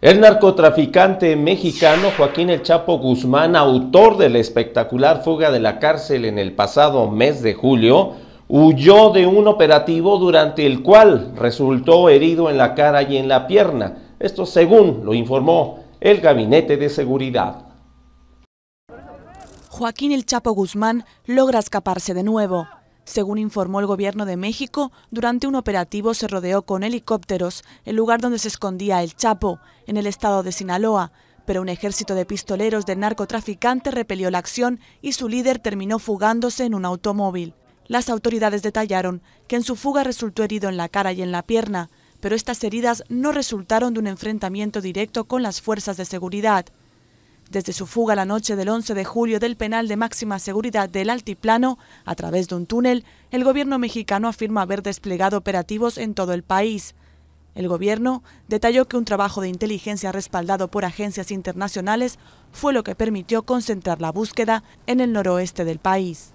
El narcotraficante mexicano Joaquín El Chapo Guzmán, autor de la espectacular fuga de la cárcel en el pasado mes de julio, huyó de un operativo durante el cual resultó herido en la cara y en la pierna. Esto según lo informó el Gabinete de Seguridad. Joaquín El Chapo Guzmán logra escaparse de nuevo. Según informó el gobierno de México, durante un operativo se rodeó con helicópteros el lugar donde se escondía el Chapo, en el estado de Sinaloa, pero un ejército de pistoleros de narcotraficante repelió la acción y su líder terminó fugándose en un automóvil. Las autoridades detallaron que en su fuga resultó herido en la cara y en la pierna, pero estas heridas no resultaron de un enfrentamiento directo con las fuerzas de seguridad desde su fuga la noche del 11 de julio del penal de máxima seguridad del Altiplano, a través de un túnel, el gobierno mexicano afirma haber desplegado operativos en todo el país. El gobierno detalló que un trabajo de inteligencia respaldado por agencias internacionales fue lo que permitió concentrar la búsqueda en el noroeste del país.